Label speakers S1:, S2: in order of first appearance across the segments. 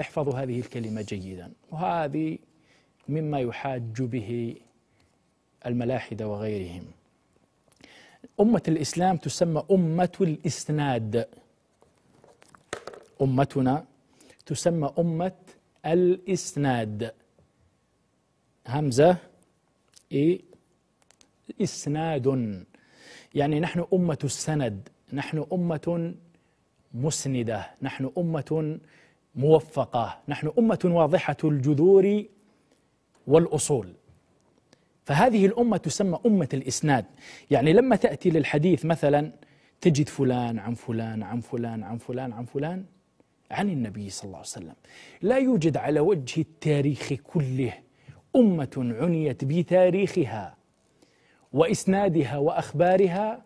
S1: احفظوا هذه الكلمة جيدا وهذه مما يحاج به الملاحدة وغيرهم أمة الإسلام تسمى أمة الإسناد أمتنا تسمى أمة الإسناد همزة إيه إسناد يعني نحن أمة السند نحن أمة مسندة نحن أمة موفقة نحن أمة واضحة الجذور والأصول فهذه الأمة تسمى أمة الإسناد يعني لما تأتي للحديث مثلا تجد فلان عن فلان عن فلان عن فلان عن فلان عن النبي صلى الله عليه وسلم لا يوجد على وجه التاريخ كله أمة عنيت بتاريخها وإسنادها وأخبارها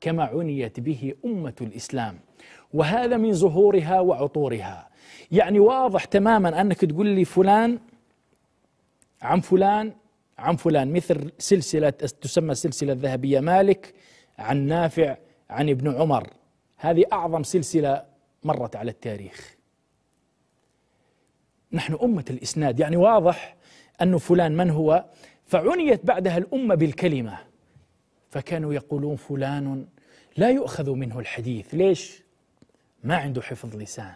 S1: كما عنيت به أمة الإسلام وهذا من زهورها وعطورها يعني واضح تماما أنك تقول لي فلان عن فلان عن فلان مثل سلسلة تسمى السلسلة الذهبية مالك عن نافع عن ابن عمر هذه أعظم سلسلة مرت على التاريخ نحن أمة الإسناد يعني واضح أن فلان من هو فعنيت بعدها الأمة بالكلمة فكانوا يقولون فلان لا يؤخذ منه الحديث ليش؟ ما عنده حفظ لسان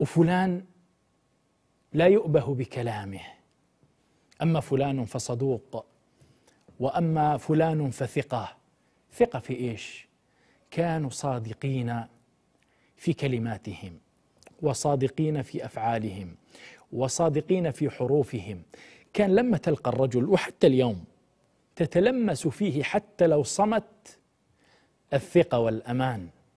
S1: وفلان لا يؤبه بكلامه اما فلان فصدوق واما فلان فثقه ثقه في ايش كانوا صادقين في كلماتهم وصادقين في افعالهم وصادقين في حروفهم كان لما تلقى الرجل وحتى اليوم تتلمس فيه حتى لو صمت الثقه والامان